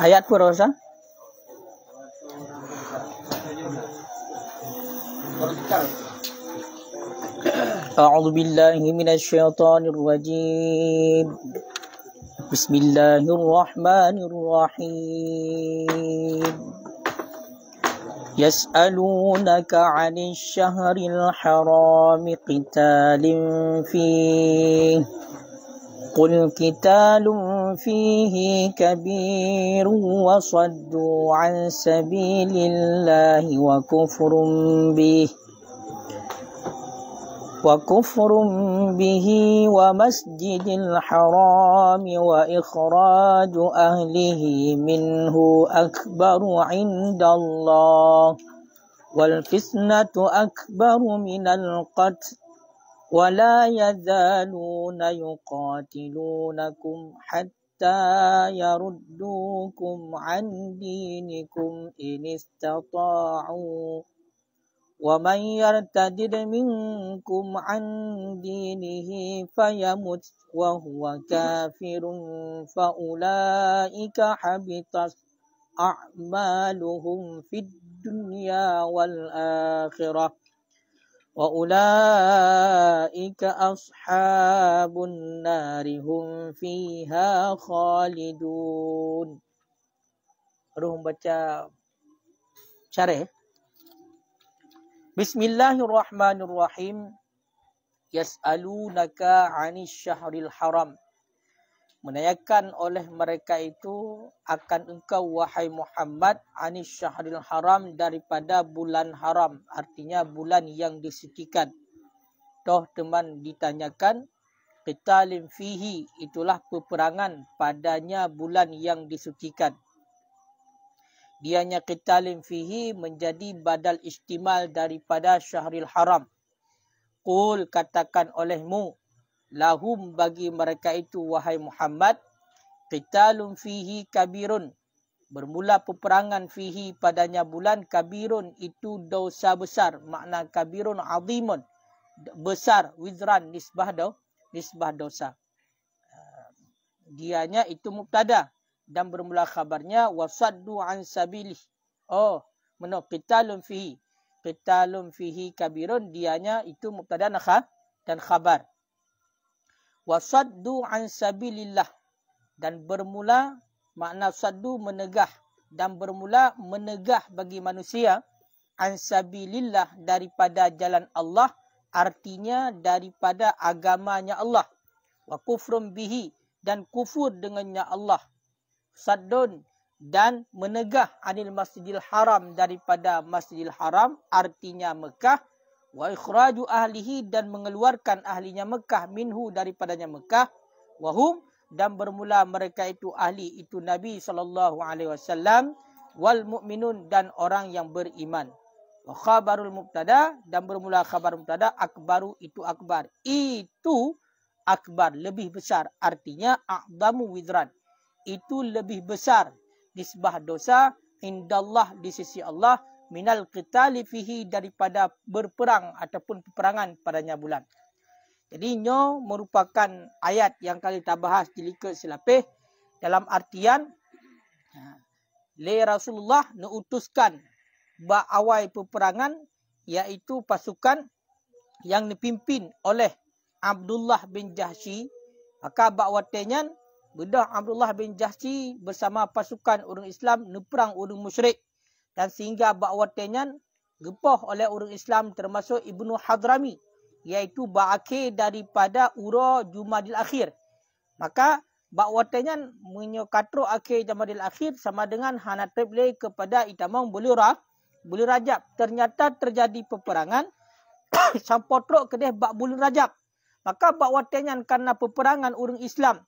Ayat purosa. أعوذ بالله من الشيطان الرجيم بسم الله الرحمن الرحيم يسألونك عن الشهر الحرام قتال فيه قل قتال فيه كبير وصدوا عن سبيل الله وكفر به وكفر به ومسجد الحرام وإخراج أهله منه أكبر عند الله والفتنة أكبر من القتل ولا يزالون يقاتلونكم حتى حتى يردوكم عن دينكم إن استطاعوا ومن يرتد منكم عن دينه فيمت وهو كافر فأولئك حبطت أعمالهم في الدنيا والآخرة wa أصحاب النار narihum fiha خالدون Ruhum baca syarah. Bismillahirrahmanirrahim. Yas'alunaka anis syahril haram menayakan oleh mereka itu akan engkau wahai Muhammad anis syahril haram daripada bulan haram artinya bulan yang disucikan toh teman ditanyakan qitalin fihi itulah peperangan padanya bulan yang disucikan dianya qitalin fihi menjadi badal istimal daripada syahril haram qul katakan olehmu lahum bagi mereka itu wahai Muhammad qitalun fihi kabirun bermula peperangan fihi padanya bulan kabirun itu dosa besar makna kabirun azimun besar wizran nisbah do, nisbah dosa ah, dianya itu mubtada dan bermula khabarnya wasaddu an sabilih oh mana qitalun fihi qitalun fihi kabirun dianya itu mubtada dan khabar wasaddu an sabilillah dan bermula makna saddu menegah dan bermula menegah bagi manusia an sabilillah daripada jalan Allah artinya daripada agamanya Allah wa kufrun bihi dan kufur dengannya Allah saddun dan menegah anil masjidil haram daripada masjidil haram artinya Mekah wa ikhraju ahlihi dan mengeluarkan ahlinya Mekah minhu daripadanya Mekah wahum dan bermula mereka itu ahli itu Nabi sallallahu alaihi wasallam wal mukminun dan orang yang beriman wa khabarul mubtada dan bermula khabar mubtada akbaru itu akbar itu akbar lebih besar artinya a'damu widran itu lebih besar disbah dosa indallah di sisi Allah minal qitali fihi daripada berperang ataupun peperangan padanya bulan. Jadi nyo merupakan ayat yang kali kita bahas di lika selapih dalam artian ha, le Rasulullah nuutuskan ba'awai peperangan iaitu pasukan yang dipimpin oleh Abdullah bin Jahsy maka ba'watenya bedah Abdullah bin Jahsy bersama pasukan orang Islam neperang orang musyrik dan sehingga bakwatenyan tenyan gepoh oleh orang Islam termasuk Ibnu Hadrami yaitu bakake daripada Uro Jumadil Akhir. Maka bakwatenyan menyokatro akhir Jumadil Akhir sama dengan Hana Tribli kepada itamong Bulura, Bulu Ternyata terjadi peperangan sampotrok kedih bak Bulu Maka bakwatenyan karena peperangan orang Islam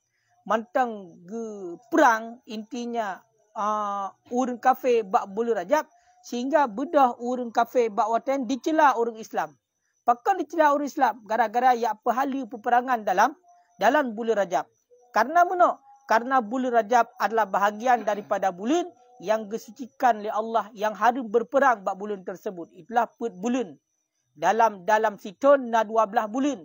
mentang ge perang intinya uh, ah, urung kafe bak bulu rajab sehingga bedah urung kafe bak waten dicela orang Islam. Pakkan dicela orang Islam gara-gara ya apa hali peperangan dalam dalam bulu rajab. Karena mana? Karena bulu rajab adalah bahagian daripada bulan yang gesucikan oleh Allah yang harus berperang bak bulan tersebut. Itulah put bulan. Dalam dalam siton na 12 bulan.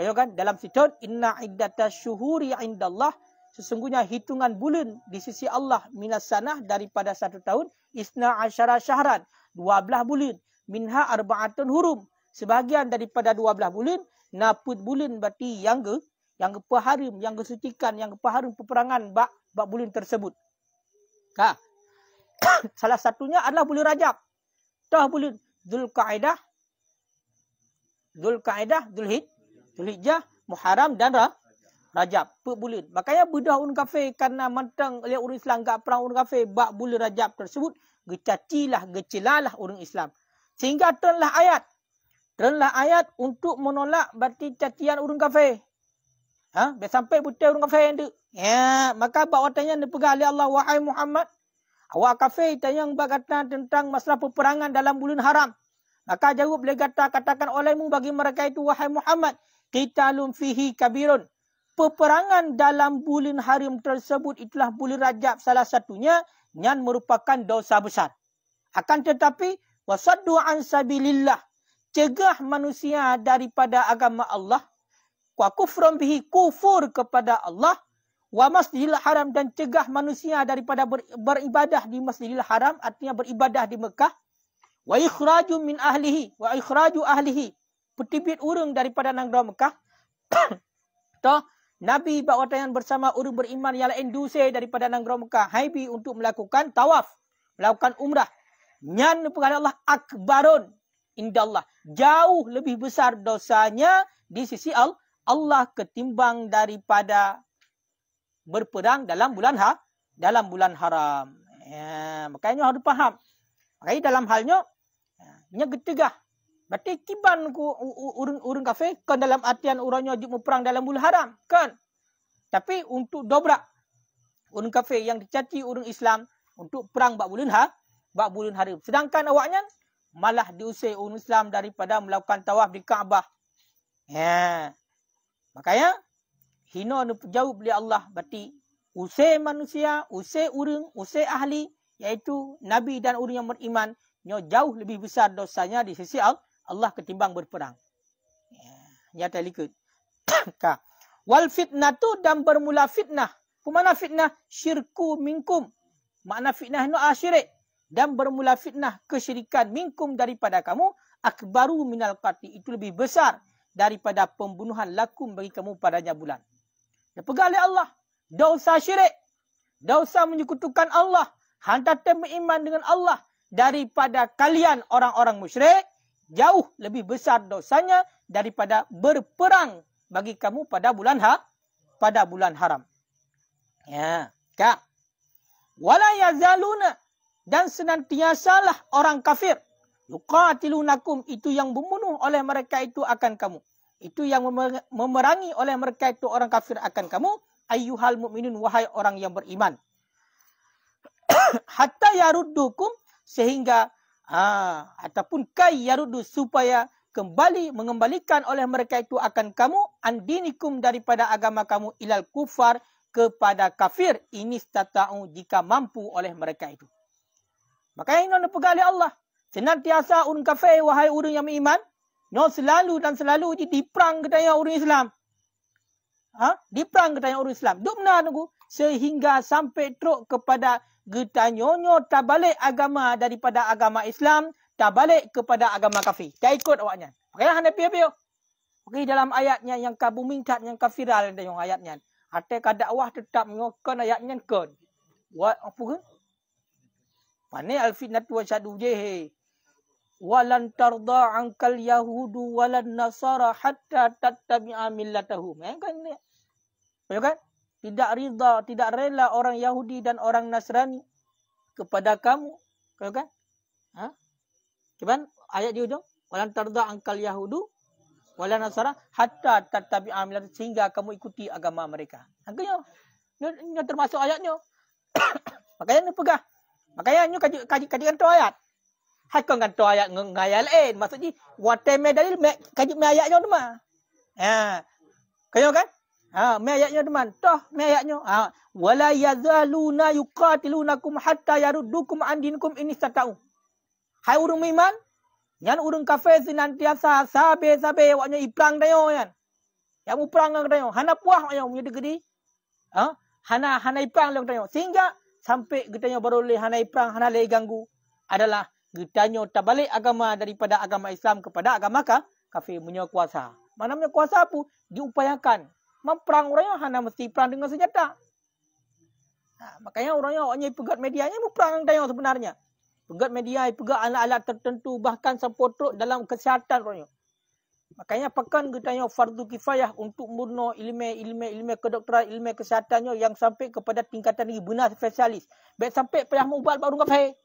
Kayo kan dalam siton inna iddatash syuhuri indallah sesungguhnya hitungan bulan di sisi Allah sanah daripada satu tahun isna asyara syahran belah bulan minha arba'atun hurum sebahagian daripada dua belah bulan naput bulan berarti yang ke yang ke paharim yang ke sutikan yang ke peperangan bak bak bulan tersebut ha salah satunya adalah bulan rajab tah bulan zulkaidah zulkaidah zulhijjah Dhul muharram dan rajab Rajab. Per bulan. Makanya bedah orang kafir kerana mentang oleh orang Islam gak pernah orang kafir bak bulan Rajab tersebut. Gecacilah, gecelalah orang Islam. Sehingga turunlah ayat. Turunlah ayat untuk menolak berarti cacian orang kafir. Ha? Biar sampai putih orang kafir yang tu. Ya. Maka bak watanya dipegang oleh Allah. Wahai Muhammad. Awak kafir tanya berkata tentang masalah peperangan dalam bulan haram. Maka jawab boleh kata, katakan olehmu bagi mereka itu. Wahai Muhammad. Kita lumfihi kabirun peperangan dalam bulan harim tersebut itulah bulan rajab salah satunya yang merupakan dosa besar. Akan tetapi, wasaddu an sabilillah, cegah manusia daripada agama Allah, wa kufrun bihi kufur kepada Allah, wa masjidil haram dan cegah manusia daripada beribadah di masjidil haram, artinya beribadah di Mekah, wa ikhraju min ahlihi, wa ikhraju ahlihi, petibit urung daripada negara Mekah, toh Nabi bawa berwatayan bersama orang beriman yang lain dusai daripada Nanggara Mekah Haibi untuk melakukan tawaf. Melakukan umrah. Nyan kepada Allah akbarun indallah. Jauh lebih besar dosanya di sisi Allah ketimbang daripada berperang dalam bulan ha dalam bulan haram. Ya, makanya harus faham. Makanya dalam halnya, ya, ini ketegah. Berarti tiban ku urung urung kafir kan dalam artian orang wajib perang dalam bulan haram kan. Tapi untuk dobrak urung kafir yang dicaci urung Islam untuk perang bab bulan ha bab bulan haram. Sedangkan awaknya malah diusir urung Islam daripada melakukan tawaf di Kaabah. Ha. Makanya hina nu jauh beli Allah berarti usir manusia, usir urung, usir ahli iaitu nabi dan urung yang beriman nyo jauh lebih besar dosanya di sisi Allah Allah ketimbang berperang. Ya, ya telikut. Ka. Wal fitnah dan bermula fitnah. Kumana fitnah? Syirku minkum. Makna fitnah ni asyirik. Ah, dan bermula fitnah kesyirikan minkum daripada kamu. Akbaru minal qati. Itu lebih besar daripada pembunuhan lakum bagi kamu padanya bulan. Dia pegang Allah. Dosa syirik. Dosa menyekutukan Allah. Hantar teman iman dengan Allah. Daripada kalian orang-orang musyrik jauh lebih besar dosanya daripada berperang bagi kamu pada bulan ha pada bulan haram. Ya, kak. Wala yazaluna dan senantiasalah orang kafir yuqatilunakum itu yang membunuh oleh mereka itu akan kamu. Itu yang memerangi oleh mereka itu orang kafir akan kamu Ayuhal muminun wahai orang yang beriman. Hatta yaruddukum sehingga Ah, ataupun kai yarudu supaya kembali mengembalikan oleh mereka itu akan kamu andinikum daripada agama kamu ilal kufar kepada kafir ini stata'u jika mampu oleh mereka itu. Maka ini ini pegali Allah. Senantiasa un kafir wahai urun yang beriman, Nyo selalu dan selalu di diperang ketanya urun Islam. Ha? Diperang ketanya urun Islam. Duk benar nunggu. Sehingga sampai teruk kepada getanyonyo tabalik agama daripada agama Islam, tabalik kepada agama kafir. Tak ikut awaknya. Okey, hanya pihak-pihak. Okey, dalam ayatnya yang kabumingkat, yang kafiral yang ayatnya. Hati kadakwah tetap mengokon ayatnya kan. Buat apa kan? Pani al-fitnat wa syadu jehe. Walan tarda angkal yahudu walan nasara hatta tatami'a millatahum. Eh, kan? Ya, kan? tidak rida, tidak rela orang Yahudi dan orang Nasrani kepada kamu. Kau kan? Ha? Kiban ayat di hujung, walan tarda angkal Yahudu wala nasara hatta tatabi amilat sehingga kamu ikuti agama mereka. Angkanya ini termasuk ayatnya. Makanya ni pegah. Makanya ni kaji kaji kaji kan ayat. Hai kau ayat ngayal lain, maksudnya, ni watai kaji me ayatnya tu mah. Ha. Kayo kan? Ha, mai ayatnya teman. Toh, mai ayatnya. Ha, wala yazaluna yuqatilunakum hatta yaruddukum an dinikum in istata'u. Hai urung iman, yang urung kafe kafir asa sabe-sabe wanya iprang dayo kan. Yang uprang ngak dayo. Hana puah ayo punya degeri. Ha? Hana hana iprang lek dayo. Sehingga sampai getanya baru leh hana iprang hana leh ganggu adalah getanya tabalik agama daripada agama Islam kepada agama ka kafir punya kuasa. Mana punya kuasa pun diupayakan memperang orang yang hana mesti perang dengan senjata. Ha, makanya orang yang awaknya pegat media ni memperang dengan yang sebenarnya. Pegat media, pegat alat-alat tertentu bahkan sepotrok dalam kesihatan orang yang. Makanya pekan kita yang fardu kifayah untuk murno ilmu-ilmu ilmu kedokteran ilmu kesihatannya yang sampai kepada tingkatan ini benar spesialis. Baik sampai payah ubat baru ngafai.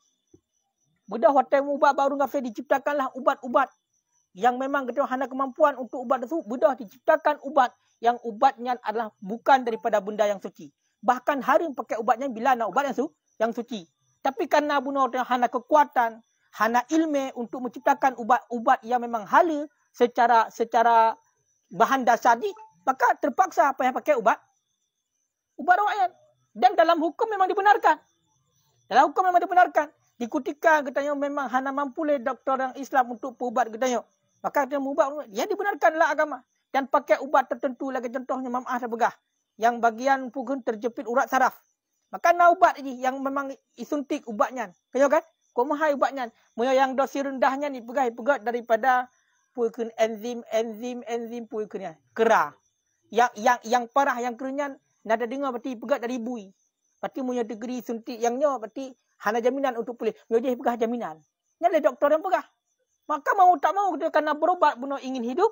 Bedah hotel ubat baru ngafai diciptakanlah ubat-ubat yang memang kita hanya kemampuan untuk ubat itu, sudah diciptakan ubat yang ubatnya adalah bukan daripada benda yang suci. Bahkan hari yang pakai ubatnya bila nak ubat yang, su, yang suci. Tapi karena bunuh orang hana kekuatan, hana ilmu untuk menciptakan ubat-ubat yang memang halus secara secara bahan dasar ni, maka terpaksa apa yang pakai ubat? Ubat rakyat. Dan dalam hukum memang dibenarkan. Dalam hukum memang dibenarkan. Dikutikan katanya memang hana mampu le doktor yang Islam untuk perubat katanya. Maka dia mubah. Dia ya, dibenarkanlah agama. Dan pakai ubat tertentu lagi contohnya mam'ah dan begah. Yang bagian pun terjepit urat saraf. Maka nak ubat ini yang memang isuntik ubatnya. Kenapa kan? Kau mahai ubatnya. Mereka yang dosi rendahnya ni pegah pegah daripada pun enzim, enzim, enzim pun Kera. Yang yang yang parah yang kerenya nak dengar berarti pegah dari bui. Berarti punya degree suntik yangnya berarti hana jaminan untuk pulih. Mereka pegah jaminan. Ini ada doktor yang pegah. Maka mau tak mau dia kena berubat bunuh ingin hidup.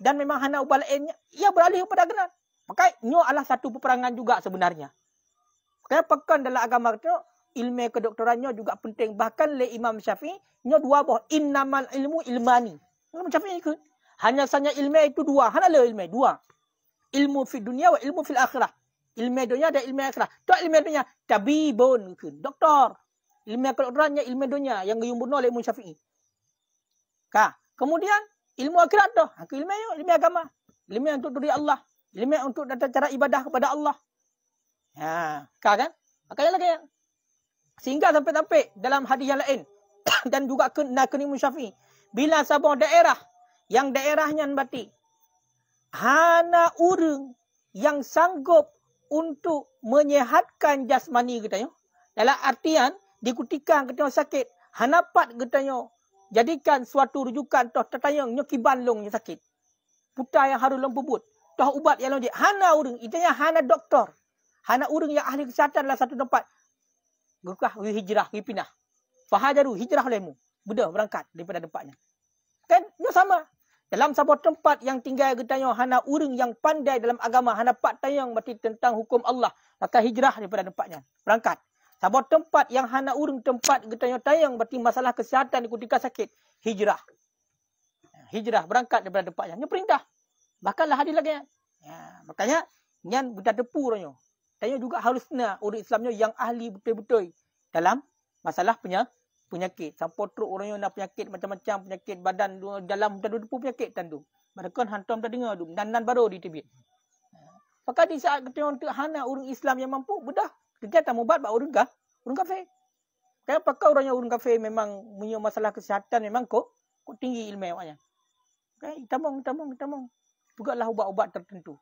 Dan memang hana ubah lainnya. Ia beralih kepada kena. Maka ini adalah satu peperangan juga sebenarnya. Kerana pekan dalam agama itu Ilmu kedoktorannya juga penting. Bahkan le Imam Syafi'i. Ini dua bah, Innamal ilmu ilmani. Imam Syafi'i ikut. Hanya sahaja ilmu itu dua. Hana le lah ilmu dua. Ilmu fi dunia wa ilmu fil akhirah. Ilmu dunia dan ilmu akhirah. Tak ilmu dunia. Tabibun. Doktor. Ilmu kedoktorannya ilmu dunia. Yang gayung oleh Imam Syafi'i. Ka. Kemudian ilmu akhirat tu. Aku ilmu yo, ilmu agama. Ilmu yang untuk diri Allah. Ilmu yang untuk tata cara ibadah kepada Allah. Ha, ka kan? Makanya lagi kan? Sehingga sampai-sampai dalam hadis yang lain dan juga ke Nakni Musyafi bila sabar daerah yang daerahnya nanti hana urung yang sanggup untuk menyehatkan jasmani kita, dalam artian dikutikan ketika sakit hanapat kita jadikan suatu rujukan toh tertayang nyekiban long yang sakit putar yang harus long toh ubat yang long hana urung itanya hana doktor hana urung yang ahli kesihatan lah satu tempat gukah wi hijrah wi pindah fahajaru hijrah lemu budak berangkat daripada tempatnya kan dia sama dalam sebuah tempat yang tinggal getanya hana urung yang pandai dalam agama hana pak tayang mati tentang hukum Allah maka hijrah daripada tempatnya berangkat Sabar tempat yang hana urung tempat getanya tayang berarti masalah kesihatan ikut ketika sakit. Hijrah. Hijrah berangkat daripada tempat yang perintah. lah hadir lagi. Ya, makanya yang budak depu ronyo. Tanya juga harus kena orang Islamnya yang ahli betul-betul dalam masalah punya penyakit. Sampai teruk orang nak penyakit macam-macam penyakit badan dalam dan depu penyakit tandu. Mereka hantar dah dengar dulu Nan-nan baru di tibit. Ya. Maka di saat ketika orang hana orang Islam yang mampu bedah kegiatan mubat buat urung urung kafe. Kenapa kau orang yang urung kafe memang punya masalah kesihatan memang kau, kau tinggi ilmu awaknya. Okay, tamong, tamong, tamong. Bukalah ubat-ubat tertentu.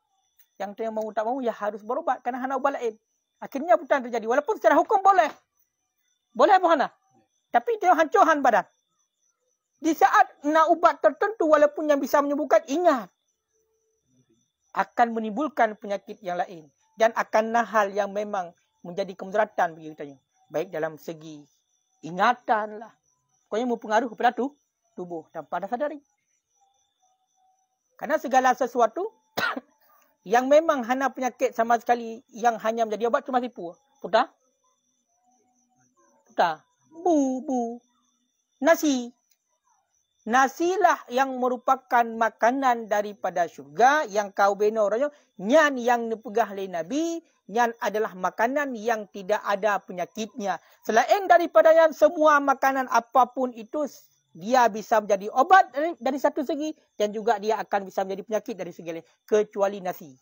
Yang tu yang mau tak mau, ya harus berubat. karena hana ubat lain. Akhirnya putaran terjadi. Walaupun secara hukum boleh. Boleh apa hana? Tapi dia hancurkan badan. Di saat nak ubat tertentu walaupun yang bisa menyembuhkan, ingat. Akan menimbulkan penyakit yang lain. Dan akan nahal yang memang menjadi kemudaratan bagi katanya. Baik dalam segi ingatan lah. Kau Pokoknya mempengaruhi kepada tu, tubuh tanpa ada sadari. Karena segala sesuatu yang memang hana penyakit sama sekali yang hanya menjadi obat cuma tipu. Putar. Putar. Bu, bu. Nasi. Nasilah yang merupakan makanan daripada syurga yang kau benar orangnya. Nyan yang dipegah oleh Nabi yang adalah makanan yang tidak ada penyakitnya. Selain daripada yang semua makanan apapun itu, dia bisa menjadi obat dari, dari satu segi dan juga dia akan bisa menjadi penyakit dari segi lain. Kecuali nasi.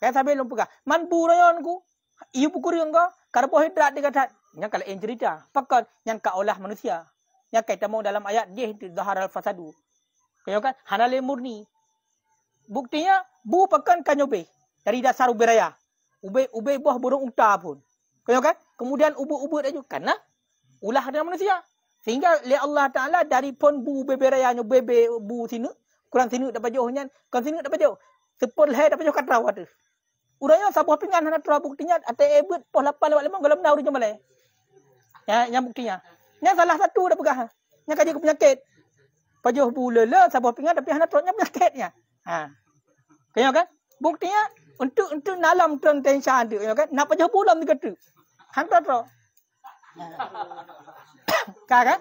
Kan sampai lompok kah? Manbu rayon ku, iu pukul yang karbohidrat dia kata. Yang kalau yang cerita, pakar yang kau olah manusia. Yang kita mau dalam ayat dia itu zahar al-fasadu. Kau kan, hanale murni. Buktinya, bu pakar kanyobeh. Dari dasar ubiraya. Ubi, ubi buah burung unta pun. Kau kan? Kemudian ubur-ubur dia juga. Kanlah. Ulah dengan manusia. Sehingga lihat Allah Ta'ala dari pun bu beberayanya, bebe bu sini. Kurang sini dapat jauh. Kurang sini dapat jauh. Sepul leher dapat jauh kat rawat tu. Uraya sabuh pingan anak terah buktinya. Atau ebut poh lapan lewat lemah. Kalau menaruh jembalai. Ya, yang buktinya. Yang salah satu dah pegah. Yang kaji ke penyakit. Pajuh bu lele lah, sabuh pingan tapi anak terahnya penyakitnya. Ha. Kenapa kan? Buktinya untuk untuk nalam tuan tensya ada ya kan. Nak pajak pulang dia kata. Hang tak tahu. Ka kan?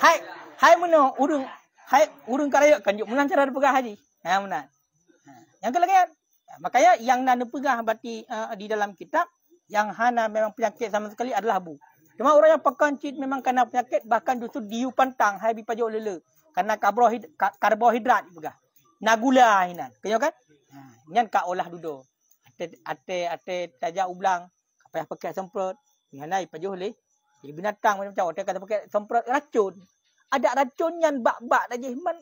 Hai, hai mana urung hai urung karaya kan juk menang cara pegah haji. Ha menang. Yang ke lagi kan? Makanya yang nak pegah bati uh, di dalam kitab yang hana memang penyakit sama sekali adalah bu. Cuma orang yang pekan cit memang kena penyakit bahkan justru diu pantang hai bi pajak lele. Karena karbohid, karbohidrat pegah. Nagula ini kan. Kenapa kan? Ha, nyan ka olah dudu. Ate ate ate taja ublang, payah pakai semprot. Nyan ai pajuh leh. Jadi binatang macam macam orang kata pakai semprot racun. Ada racun yang bak-bak dah man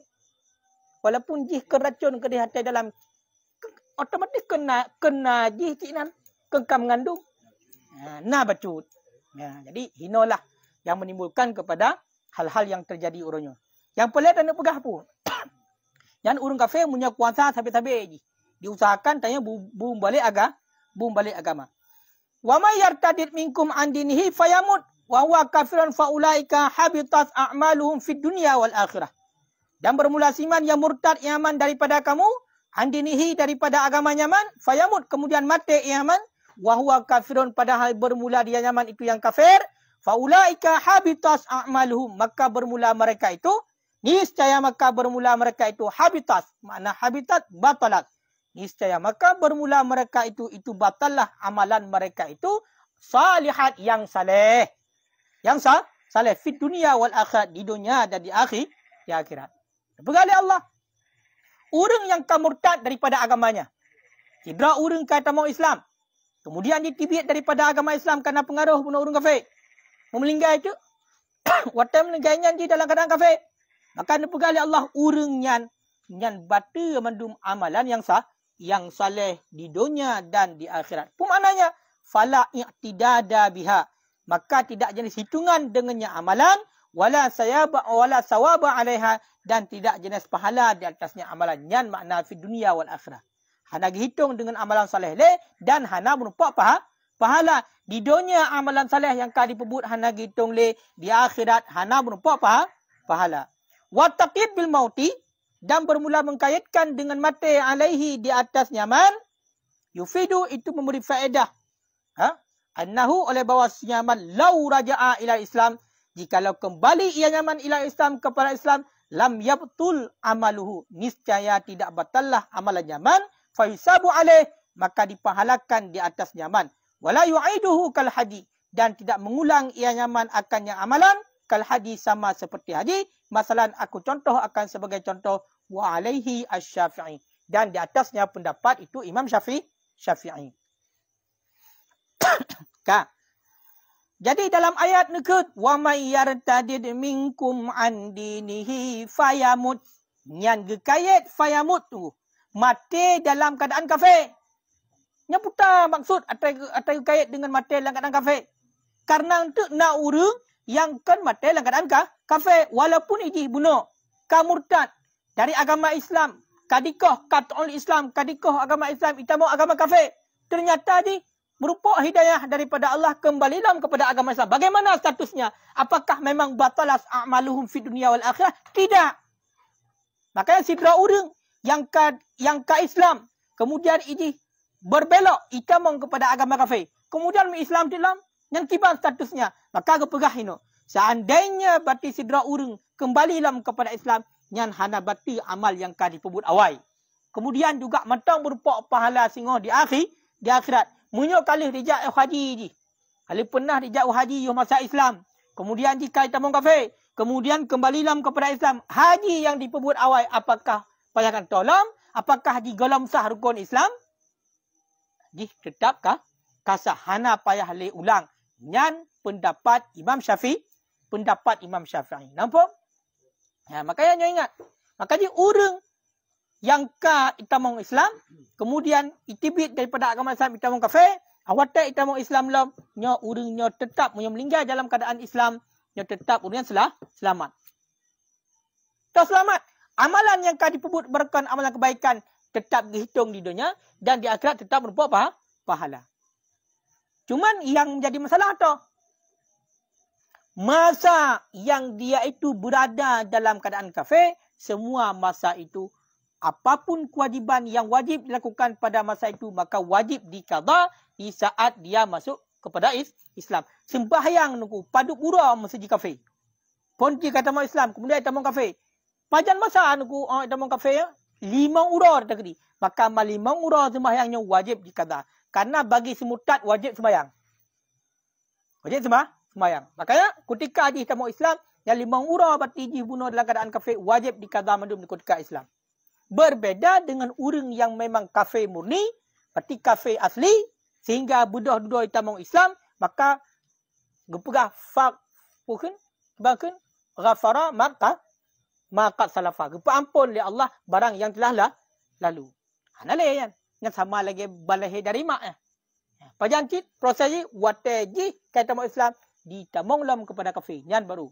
Walaupun jih ke racun ke dia dalam otomatik kena kena jih cinan kengkam mengandung. Ha, nah bacut. Ya, jadi hinolah yang menimbulkan kepada hal-hal yang terjadi urunya. Yang pelik dan pegah pun. yang urung kafe punya kuasa sampai-sampai diusahakan tanya boom balik agak boom balik agama wa may yartadid minkum an dinihi fayamut wa huwa kafirun fa ulaika habitat a'maluhum fid dunya wal akhirah dan bermula siman yang murtad yaman daripada kamu andinihi daripada agama yaman fayamut kemudian mati yaman wa huwa kafirun padahal bermula dia yaman itu yang kafir fa ulaika habitat a'maluhum maka bermula mereka itu niscaya maka bermula mereka itu habitat makna habitat batalat niscaya maka bermula mereka itu itu batallah amalan mereka itu salihat yang saleh yang sah saleh fit dunia wal akhir di dunia dan di akhir di akhirat begali Allah orang yang kamurkat daripada agamanya cedera orang kata mau Islam kemudian ditibit daripada agama Islam kerana pengaruh bunuh orang kafir memelinggai itu waktu melinggainya di dalam keadaan kafir maka begali Allah orang yang yang batu mendum amalan yang sah yang saleh di dunia dan di akhirat. Apa maknanya? Fala i'tidada biha. Maka tidak jenis hitungan dengannya amalan wala sayaba wala sawaba alaiha dan tidak jenis pahala di atasnya amalan yang makna fi dunia wal akhirah. Hana hitung dengan amalan saleh le dan hana merupak paha, pahala di dunia amalan saleh yang kali pebut hana hitung le di akhirat hana merupak paha, pahala. Wa taqid bil mauti dan bermula mengkaitkan dengan mata yang alaihi di atas nyaman, yufidu itu memberi faedah. Ha? Annahu oleh bawah nyaman lau raja'a ila Islam. Jikalau kembali ia nyaman ila Islam kepada Islam, lam yabtul amaluhu. Niscaya tidak batallah amalan nyaman. Faisabu alaih, maka dipahalakan di atas nyaman. Wala yu'iduhu kal hadi Dan tidak mengulang ia nyaman akan yang amalan. Kal hadi sama seperti hadi masalan aku contoh akan sebagai contoh wa alaihi asy-syafi'i dan di atasnya pendapat itu Imam Syafi'i Syafi'i. Ka. Jadi dalam ayat ke wa may yartadid minkum an dinihi fayamut nyan gekayet fayamut tu mati dalam keadaan kafir. Nya buta maksud atai atai kayat dengan mati dalam keadaan kafir. Karena untuk na urang yang kan mati dalam keadaan kafir walaupun iji bunuh kamurtad dari agama Islam. Kadikoh kat'ul Islam, kadikoh agama Islam, itamu agama kafir. Ternyata ni merupuk hidayah daripada Allah kembali lam kepada agama Islam. Bagaimana statusnya? Apakah memang batalas a'maluhum fi dunia wal akhirah? Tidak. Makanya si dua yang ka, yang ka Islam. Kemudian ini berbelok itamong kepada agama kafir. Kemudian Islam di dalam yang kibar statusnya. Maka kepegah ini. Seandainya batin sidra urung kembali dalam kepada Islam yang hana bati amal yang kadi pembuat awai. Kemudian juga mentang berupa pahala singoh di akhir, di akhirat. Munyo kali rijak eh haji ji. Kali pernah rijak haji yo masa Islam. Kemudian di kita tamong kafe, kemudian kembali lam kepada Islam. Haji yang dipebut awai apakah payahkan tolong? Apakah di golam sah rukun Islam? Di tetapkah kasah hana payah le ulang? Nyan pendapat Imam Syafi'i, pendapat Imam Syafi'i. Nampak? Ya, makanya yang ingat. Makanya, dia orang yang ka mau Islam. Kemudian itibit daripada agama Islam mau kafe. Awatak mau Islam lah. Nya orangnya tetap. Nya meninggal dalam keadaan Islam. Nya tetap orangnya selah, selamat. Tak selamat. Amalan yang ka dipebut berkan amalan kebaikan. Tetap dihitung di dunia. Dan di akhirat tetap berbuat pahala. Cuma yang menjadi masalah tu masa yang dia itu berada dalam keadaan kafir, semua masa itu apapun kewajiban yang wajib dilakukan pada masa itu maka wajib dikada di saat dia masuk kepada Islam. Sembahyang nuku padu pura masjid kafir. Pun dia kata mau Islam kemudian kata mau kafir. Pajan masa nuku ah kata mau kafir ya. Lima urah tadi. Maka amal lima urah sembahyangnya wajib dikada. Karena bagi semutat wajib sembahyang. Wajib sembahyang semayang. Makanya ketika hadis tamu Islam yang lima ura berarti dibunuh dalam keadaan kafir wajib dikadar mandum di ketika Islam. Berbeda dengan urung yang memang kafir murni berarti kafir asli sehingga budak dua tamu Islam maka gepegah fak pun bahkan ghafara maka maka salafah. Gepa ampun oleh Allah barang yang telah lah lalu. Hanalah ya. Yang sama lagi balai dari maknya. mak. Ya. Pajangkit prosesi watajih kaitan Islam ditamong lam kepada kafir. Nyan baru.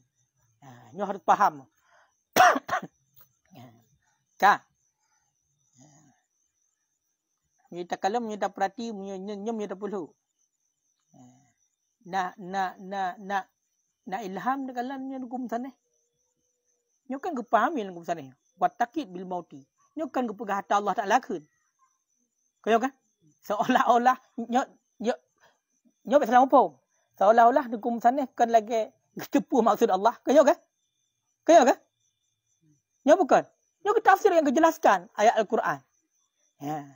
Nah, ha, nyo harus paham. Ha, Ka. Ha. Nyo tak kalem, nyo tak perhati, nyo nyo tak puluh. Na na na na na ilham de kalam nyo kum sane. Nyo kan ge paham yang kum sane. Wat takid bil mauti. Nyo kan ge pegah hata Allah Taala kun. Kayo kan? Seolah-olah nyo nyo nyo be salah seolah-olah hukum sana kan lagi kecepu maksud Allah. Kenyo ke? Kenyo ke? Nyo bukan. Nyo ke tafsir yang kejelaskan ayat Al-Quran. Ya.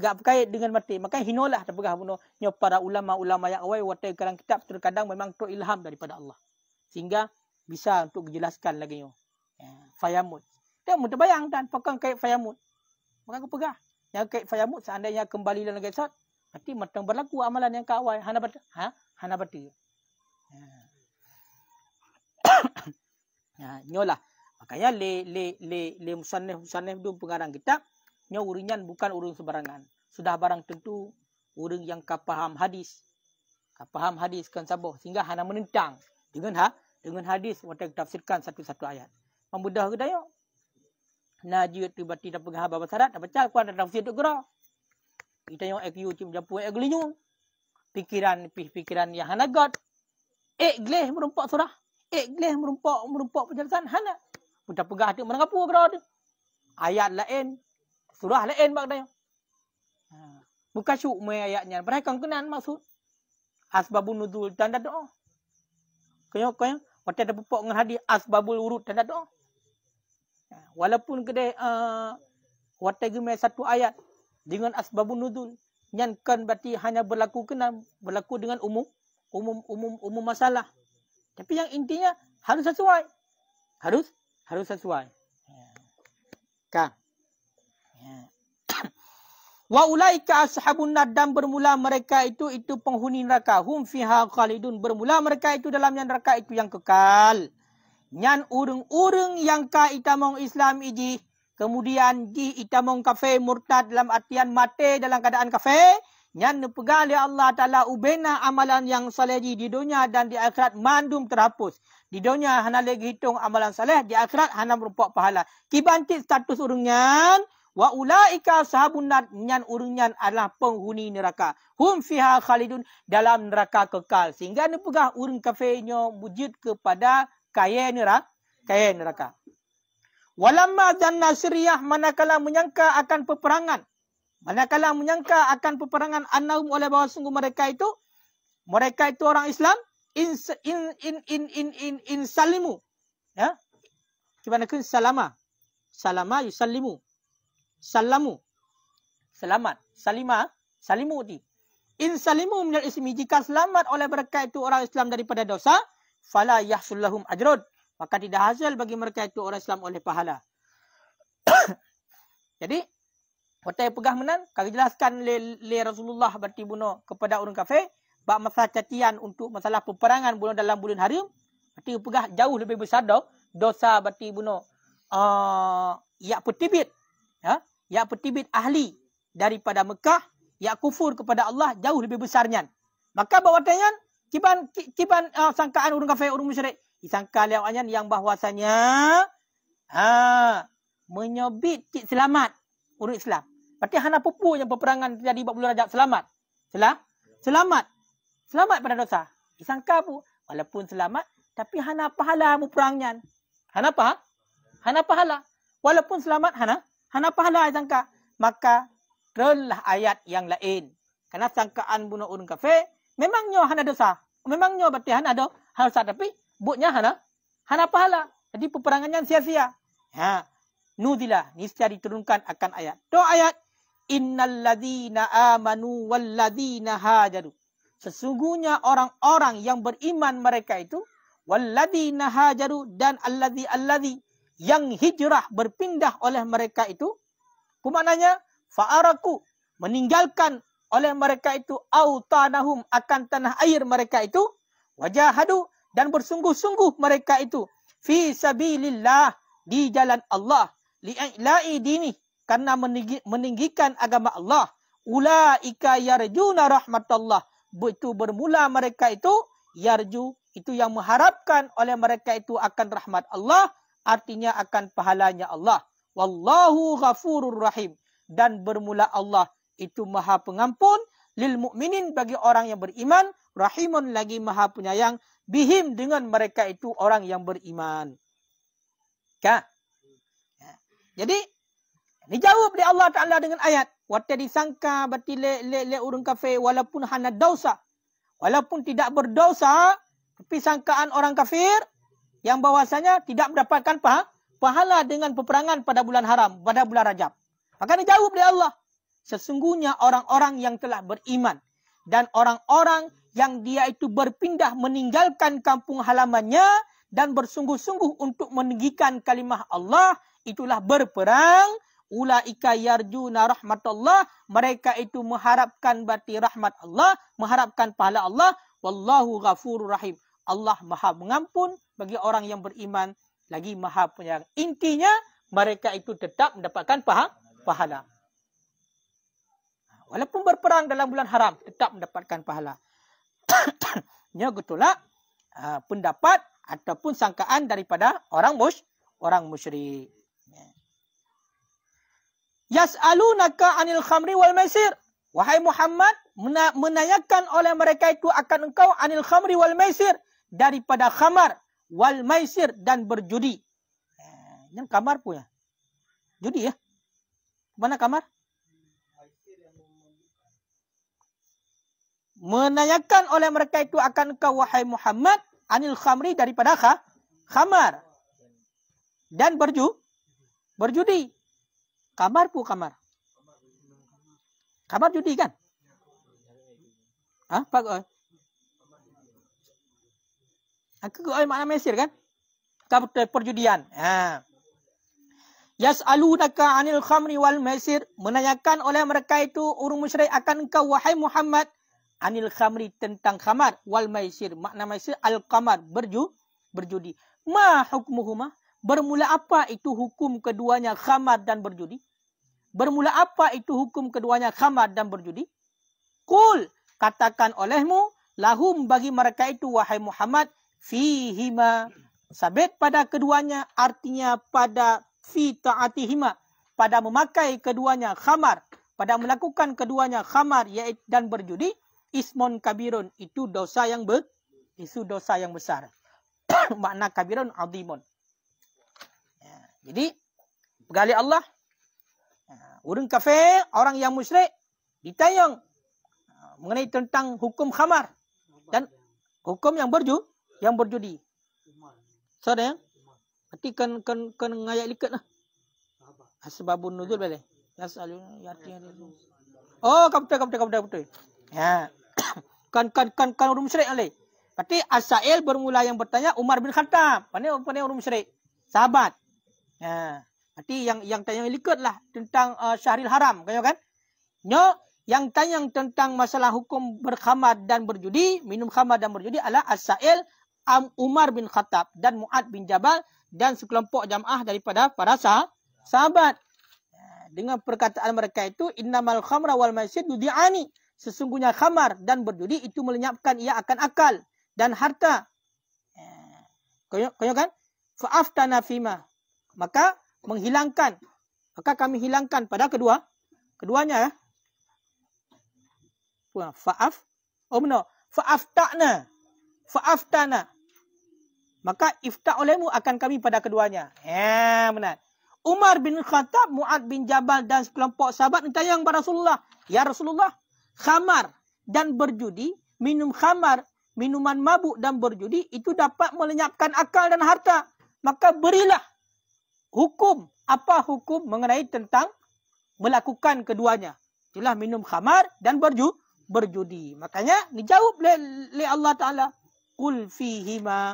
Gak berkait dengan mati. Maka hinolah tak pegah bunuh. Nyo para ulama-ulama yang awal watai kadang kitab terkadang memang tu ilham daripada Allah. Sehingga bisa untuk menjelaskan lagi nyo. Ya. Fayamud. Tak mudah bayang dan pakai kait fayamud. Maka aku pegah. Yang kait fayamud seandainya kembali dalam kait Hati matang berlaku amalan yang kawai. Hana bati. Ha? Hana bati. Ha. ha, nyolah. Makanya le le le le musannif musannif dun pengarang kitab nyo urinyan bukan urung sebarangan. Sudah barang tentu urung yang kapaham hadis. Kapaham hadis kan sabo sehingga hana menentang dengan ha dengan hadis waktu tafsirkan satu-satu ayat. Memudah ke dayo? Najiyat tiba-tiba pengah bab syarat dan baca Quran dan kita tengok IQ cik berapa ayat gelinyo pikiran pikiran yang hanagat ek gleh merumpak surah ek gleh merumpak merumpak penjelasan hanak mudah pegah tu menang apa gerak ayat lain surah lain bak dayo ha bukan syuk me ayatnya berhakan kenan maksud asbabun nuzul tanda doa kenyo kenyo Waktu ada pupuk dengan hadis asbabul urut tanda doa. Ha. Walaupun kedai uh, eh, waktu gemai satu ayat dengan asbabun nuzul yang kan berarti hanya berlaku kena berlaku dengan umum umum umum umum masalah tapi yang intinya harus sesuai harus harus sesuai ya. kan ya. wa ulaika ashabun nadam bermula mereka itu itu penghuni neraka hum fiha khalidun bermula mereka itu dalam yang neraka itu yang kekal nyan urung-urung yang ka itamong Islam iji kemudian di itamong kafe murtad dalam artian mati dalam keadaan kafe yang dipegang oleh Allah Ta'ala ubena amalan yang salih di dunia dan di akhirat mandum terhapus. Di dunia hana lagi hitung amalan salih, di akhirat hana merupak pahala. Kibantik status urungnya, wa ulaika sahabunat nyan urungnya adalah penghuni neraka. Hum fiha khalidun dalam neraka kekal. Sehingga dipegang kafe nyo mujid kepada kaya neraka. Kaya neraka. Walamma janna syriyah manakala menyangka akan peperangan. Manakala menyangka akan peperangan annahum oleh bahawa sungguh mereka itu. Mereka itu orang Islam. In, in, in, in, in, in, in salimu. Ya. Kepada kun salama. Salama yusallimu. Salamu. Selamat. Salima. Salimu di. In salimu minal ismi. Jika selamat oleh mereka itu orang Islam daripada dosa. Fala yahsullahum ajrod. Maka tidak hasil bagi mereka itu orang Islam oleh pahala. Jadi, kata yang pegah menan, kami jelaskan oleh Rasulullah bertibunuh kepada orang kafir. Bak masalah catian untuk masalah peperangan bunuh dalam bulan hari. Berarti pegah jauh lebih besar dah. Dosa bertibunuh. Uh, ya petibit. Ya, ya petibit ahli daripada Mekah. Ya kufur kepada Allah jauh lebih besarnya. Maka bawa tanya, kiban, kiban uh, sangkaan urung kafir, urung musyrik. Disangka oleh awaknya yang bahwasanya ha, menyobit cik selamat urut Islam. Berarti Hana Pupu yang peperangan terjadi 40 rajab selamat. Selah? Selamat. Selamat pada dosa. Disangka pun walaupun selamat tapi Hana pahala peperangnya. Hana apa? Ha? Hana pahala. Walaupun selamat Hana. Hana pahala disangka. Maka terlah ayat yang lain. Karena sangkaan bunuh urung kafe. Memangnya Hana dosa. Memangnya berarti Hana ada. Hana dosa tapi Sebutnya hana. Hana pahala. Jadi peperangannya sia-sia. Ha. Nudilah. Nisya diturunkan akan ayat. Doa ayat. Innal ladhina amanu wal ladhina hajaru. Sesungguhnya orang-orang yang beriman mereka itu. Wal ladhina hajaru dan alladhi alladhi. Yang hijrah berpindah oleh mereka itu. Kumananya. Fa'araku. Meninggalkan oleh mereka itu. au tanahum akan tanah air mereka itu. Wajahadu dan bersungguh-sungguh mereka itu fi sabilillah di jalan Allah li ilai dini karena meninggi, meninggikan agama Allah ulaika yarjuna rahmatullah itu bermula mereka itu yarju itu yang mengharapkan oleh mereka itu akan rahmat Allah artinya akan pahalanya Allah wallahu ghafurur rahim dan bermula Allah itu maha pengampun lil mukminin bagi orang yang beriman rahimun lagi maha penyayang bihim dengan mereka itu orang yang beriman. Ka? Ya. Jadi ini jawab oleh Allah Taala dengan ayat, "Wa disangka berarti le le le urang kafir walaupun hana dosa. Walaupun tidak berdosa, tapi sangkaan orang kafir yang bahwasanya tidak mendapatkan pah pahala dengan peperangan pada bulan haram, pada bulan Rajab. Maka dijawab oleh Allah, sesungguhnya orang-orang yang telah beriman dan orang-orang yang dia itu berpindah meninggalkan kampung halamannya dan bersungguh-sungguh untuk meninggikan kalimah Allah itulah berperang ulaika yarjuna rahmatullah mereka itu mengharapkan bati rahmat Allah mengharapkan pahala Allah wallahu ghafurur rahim Allah Maha mengampun bagi orang yang beriman lagi Maha penyayang intinya mereka itu tetap mendapatkan pahala. Walaupun berperang dalam bulan haram, tetap mendapatkan pahala. Ini getulak uh, pendapat ataupun sangkaan daripada orang mus orang musyri. Yas'alunaka anil khamri wal maisir. Wahai Muhammad, mena- menanyakan oleh mereka itu akan engkau anil khamri wal maisir daripada khamar wal maisir dan berjudi. Eh, ini kamar punya. Judi ya. Mana kamar? menanyakan oleh mereka itu akan kau wahai Muhammad anil khamri daripada kha, khamar dan berju berjudi kamar pu kamar kamar judi kan ah ha? pak eh? aku kau eh, mana mesir kan kau perjudian ha. Yas'alunaka anil khamri wal maisir menanyakan oleh mereka itu urung musyrik akan kau wahai Muhammad anil khamri tentang khamar wal maisir makna maisir al qamar berju berjudi ma hukmuhuma bermula apa itu hukum keduanya khamar dan berjudi bermula apa itu hukum keduanya khamar dan berjudi qul katakan olehmu lahum bagi mereka itu wahai Muhammad fihima sabit pada keduanya artinya pada fi taatihima pada memakai keduanya khamar pada melakukan keduanya khamar yaitu dan berjudi ismon kabirun itu dosa yang ber itu dosa yang besar makna kabirun azimun ya. jadi pegali Allah ya, urung kafe orang yang musyrik ditayang ya, mengenai tentang hukum khamar dan hukum yang berju yang berjudi sorry lah. oh, ya Berarti kan kan kan ngayak likat lah. Sebabun nuzul boleh. Nasalun yati. Oh, kapten kapten kapten kapten. Ya. kan kan kan kan orang musyrik ale. Berarti Asail bermula yang bertanya Umar bin Khattab, pane pane orang musyrik. Sahabat. Ha. Ya. Berarti yang yang tanya ikutlah tentang uh, Syahril Haram, kayo kan? Nyo yang tanya tentang masalah hukum berkhamar dan berjudi, minum khamar dan berjudi adalah Asail Am Umar bin Khattab dan Muad bin Jabal dan sekelompok jamaah daripada para sahabat. Ya, dengan perkataan mereka itu innamal khamra wal maisir dudiani sesungguhnya khamar dan berjudi itu melenyapkan ia akan akal dan harta. Ya. Kau kan? Fa'aftana fima. Maka menghilangkan. Maka kami hilangkan pada kedua. Keduanya ya. Fa'af. Oh faaf benar. Fa'aftana. Fa'aftana. Maka ifta' olehmu akan kami pada keduanya. Ya benar. Umar bin Khattab, Mu'ad bin Jabal dan sekelompok sahabat yang kepada Rasulullah. Ya Rasulullah khamar dan berjudi, minum khamar, minuman mabuk dan berjudi itu dapat melenyapkan akal dan harta. Maka berilah hukum. Apa hukum mengenai tentang melakukan keduanya? Itulah minum khamar dan berju, berjudi. Makanya ni jawab oleh le Allah Ta'ala. Qul fihima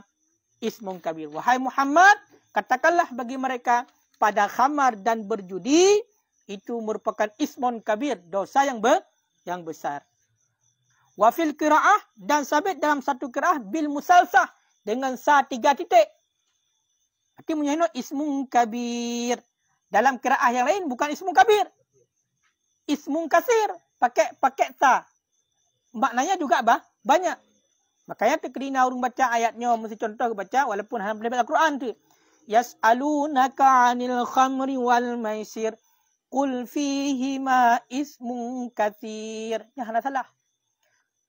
ismun kabir. Wahai Muhammad, katakanlah bagi mereka pada khamar dan berjudi itu merupakan ismun kabir. Dosa yang berjudi yang besar. Wafil kira'ah dan sabit dalam satu kira'ah bil musalsah dengan sa tiga titik. Berarti menyenut ismun kabir. Dalam kira'ah yang lain bukan ismun kabir. Ismun kasir. Pakai paket sa. Maknanya juga bah, banyak. Makanya terkena orang baca ayatnya. Mesti contoh baca walaupun hanya boleh Al-Quran tu. Yas'alunaka anil khamri wal maisir. Qul fihi ma ismun kathir. Ya, Hana salah.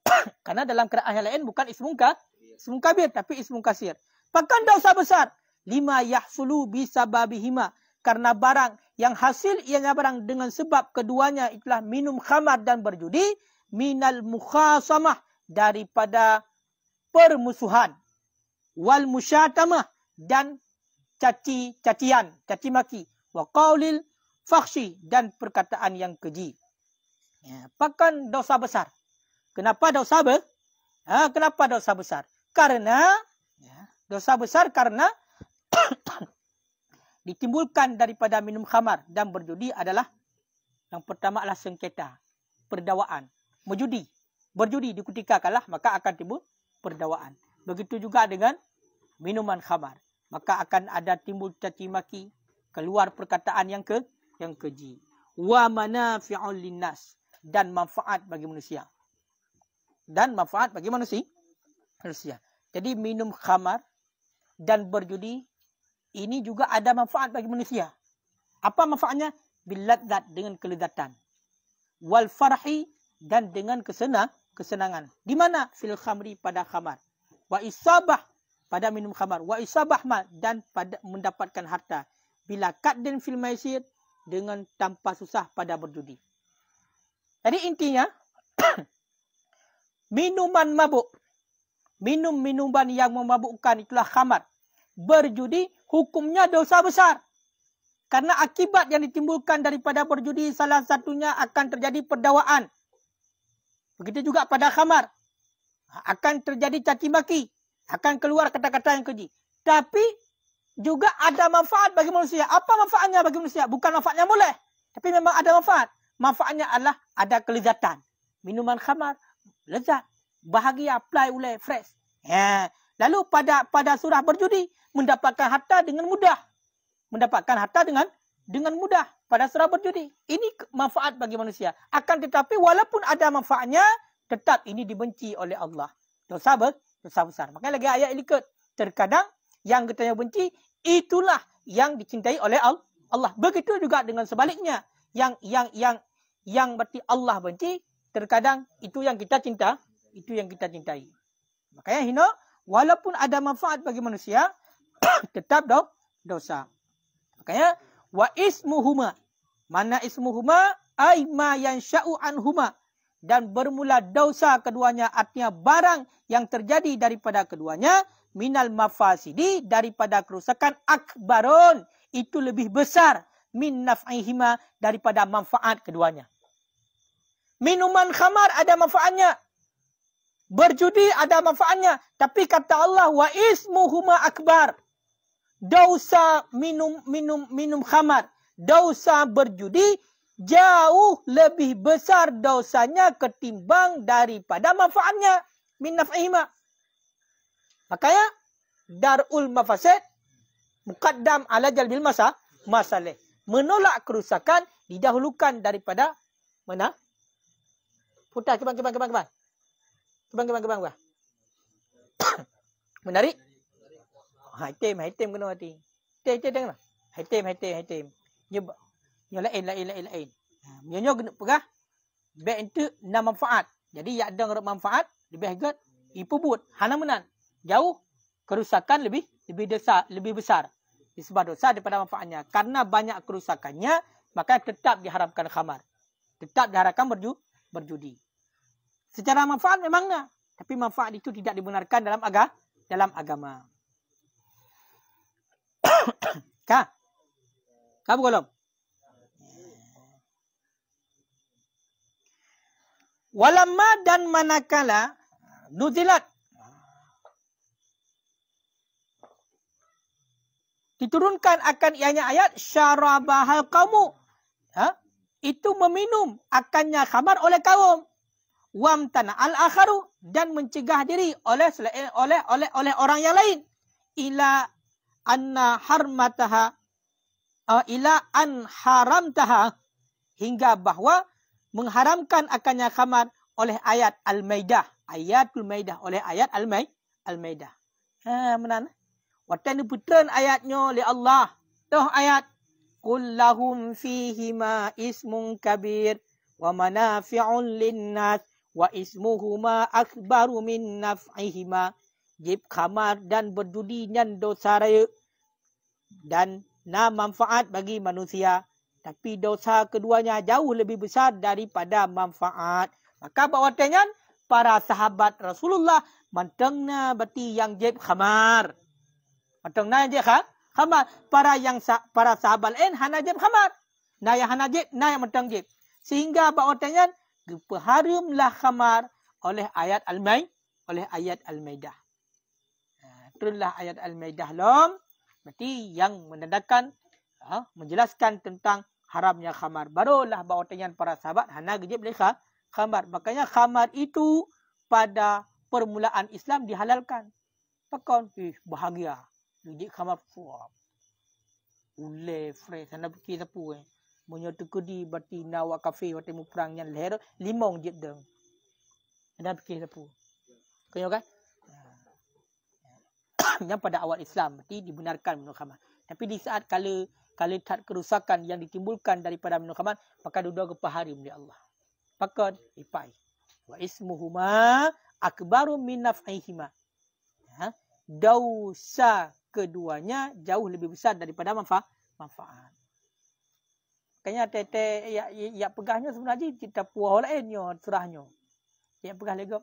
Karena dalam keraan yang lain bukan ismun ka, ismun kabir tapi ismun kasir. Pakan dosa besar. Lima yahsulu bisababihima. Karena barang yang hasil ianya barang dengan sebab keduanya itulah minum khamar dan berjudi. Minal mukhasamah. Daripada permusuhan. Wal musyatamah. Dan caci cacian. Caci maki. Wa qawlil fahsi dan perkataan yang keji. Ya, apakah dosa besar? Kenapa dosa besar? Ha, kenapa dosa besar? Karena ya, dosa besar karena ditimbulkan daripada minum khamar dan berjudi adalah yang pertama adalah sengketa, perdawaan, berjudi. Berjudi dikutikakanlah maka akan timbul perdawaan. Begitu juga dengan minuman khamar. Maka akan ada timbul caci maki, keluar perkataan yang ke yang keji wa manafi'ul linnas dan manfaat bagi manusia dan manfaat bagi manusia manusia jadi minum khamar dan berjudi ini juga ada manfaat bagi manusia apa manfaatnya biladzat dengan kelezatan wal farhi dan dengan kesenang kesenangan di mana fil khamri pada khamar wa isabah pada minum khamar wa isabah mal dan pada mendapatkan harta bila kadden fil maisir dengan tanpa susah pada berjudi. Jadi intinya, minuman mabuk, minum minuman yang memabukkan itulah khamat. Berjudi hukumnya dosa besar. Karena akibat yang ditimbulkan daripada berjudi salah satunya akan terjadi perdawaan. Begitu juga pada khamar. Akan terjadi caci maki. Akan keluar kata-kata yang keji. Tapi juga ada manfaat bagi manusia. Apa manfaatnya bagi manusia? Bukan manfaatnya boleh. Tapi memang ada manfaat. Manfaatnya adalah ada kelezatan. Minuman khamar, lezat. Bahagia, play oleh, fresh. Ya. Lalu pada pada surah berjudi, mendapatkan harta dengan mudah. Mendapatkan harta dengan dengan mudah pada surah berjudi. Ini manfaat bagi manusia. Akan tetapi walaupun ada manfaatnya, tetap ini dibenci oleh Allah. Dosa besar. Dosa besar. Makanya lagi ayat ini ikut. Terkadang yang kita benci, itulah yang dicintai oleh Allah. Begitu juga dengan sebaliknya. Yang yang yang yang berarti Allah benci, terkadang itu yang kita cinta, itu yang kita cintai. Makanya hina, walaupun ada manfaat bagi manusia, tetap do, dosa. Makanya, wa ismuhuma. Mana ismuhuma? Aima yang sya'u anhuma. Dan bermula dosa keduanya, artinya barang yang terjadi daripada keduanya, minal mafasidi daripada kerusakan akbarun itu lebih besar min naf'ihima daripada manfaat keduanya. Minuman khamar ada manfaatnya. Berjudi ada manfaatnya. Tapi kata Allah, wa ismuhuma akbar. Dosa minum minum minum khamar. Dosa berjudi jauh lebih besar dosanya ketimbang daripada manfaatnya. Min naf'ihima. Makanya darul mafasid muqaddam ala jalbil masa masale Menolak kerusakan didahulukan daripada mana? Putar kebang kebang kebang kebang. Kebang kebang kebang. Menarik. Haitim, haitim kena hati. Haitim, haitim tengoklah. Haitim, haitim, haitim. Nyoba. Nyo lain, lain, lain, lain. Ha, nyo nyo kena pegah. Bek itu nak manfaat. Jadi, yang ada manfaat. Lebih agak. Ipubut. Hanamunan jauh kerusakan lebih lebih besar lebih besar disebab dosa daripada manfaatnya karena banyak kerusakannya maka tetap diharamkan khamar tetap diharamkan berju, berjudi secara manfaat memangnya tapi manfaat itu tidak dibenarkan dalam aga dalam agama ka ka bukalom walamma dan manakala nuzilat diturunkan akan ianya ayat syarabahal kaumu. Ha? Itu meminum akannya khamar oleh kaum. Wam al akharu dan mencegah diri oleh eh, oleh oleh oleh orang yang lain. Ila anna harmataha uh, ila an haramtaha hingga bahawa mengharamkan akannya khamar oleh ayat al-maidah ayatul maidah oleh ayat al-maidah al-maidah ha menan Watan puteran ayatnya oleh Allah. Tuh ayat. Qul lahum fihima ismun kabir. Wa manafi'un linnas. Wa ismuhuma akbaru min naf'ihima. Jib khamar dan berdudinya dosa raya. Dan na manfaat bagi manusia. Tapi dosa keduanya jauh lebih besar daripada manfaat. Maka buat watan para sahabat Rasulullah. Mantengna berarti yang jib khamar atau najib kan khamar para yang sa, para sahabat En hanajib khamar na hanajib na yang mentangjib sehingga bawa tanya peharumlah khamar oleh ayat al-maid oleh ayat al-maidah ha, Terulah ayat al-maidah lom berarti yang menandakan ha, menjelaskan tentang haramnya khamar barulah bawa tanya para sahabat hanajib leha khamar makanya khamar itu pada permulaan Islam dihalalkan. Pekon, ih, bahagia. Jadi kamu puas. Ule, fre, sana pergi sapu eh. Munya tuku di berarti nawa kafe waktu mu perang yang leher limong je deng. Sana pergi sapu. Kenyo eh? kan? yang pada awal Islam berarti dibenarkan minum khamar. Tapi di saat kala kala tak kerusakan yang ditimbulkan daripada minum khamar, maka duduk ke pahari oleh Allah. Pakat, ipai. Wa ismu huma akbaru min naf'ihima. Ha? Dausa keduanya jauh lebih besar daripada manfaat manfaat. Makanya tete ya ya, ya pegahnya sebenarnya kita puah lainnya eh, serahnya. Ya pegah lega.